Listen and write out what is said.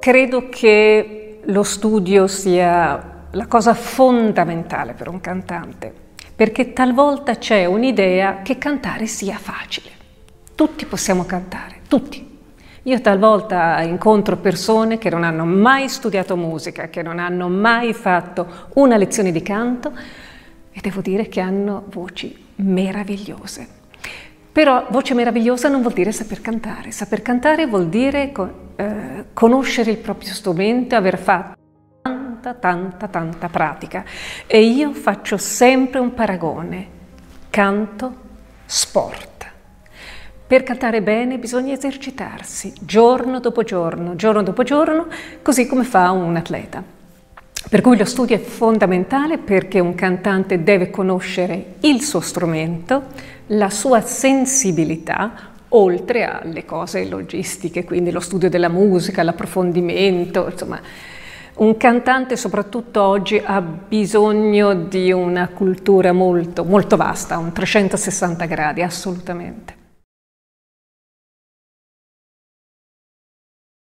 Credo che lo studio sia la cosa fondamentale per un cantante, perché talvolta c'è un'idea che cantare sia facile. Tutti possiamo cantare, tutti. Io talvolta incontro persone che non hanno mai studiato musica, che non hanno mai fatto una lezione di canto e devo dire che hanno voci meravigliose. Però voce meravigliosa non vuol dire saper cantare, saper cantare vuol dire eh, conoscere il proprio strumento, e aver fatto tanta, tanta, tanta pratica. E io faccio sempre un paragone, canto, sport. Per cantare bene bisogna esercitarsi giorno dopo giorno, giorno dopo giorno, così come fa un atleta. Per cui lo studio è fondamentale perché un cantante deve conoscere il suo strumento, la sua sensibilità, oltre alle cose logistiche, quindi lo studio della musica, l'approfondimento, insomma un cantante soprattutto oggi ha bisogno di una cultura molto, molto vasta, un 360 gradi assolutamente.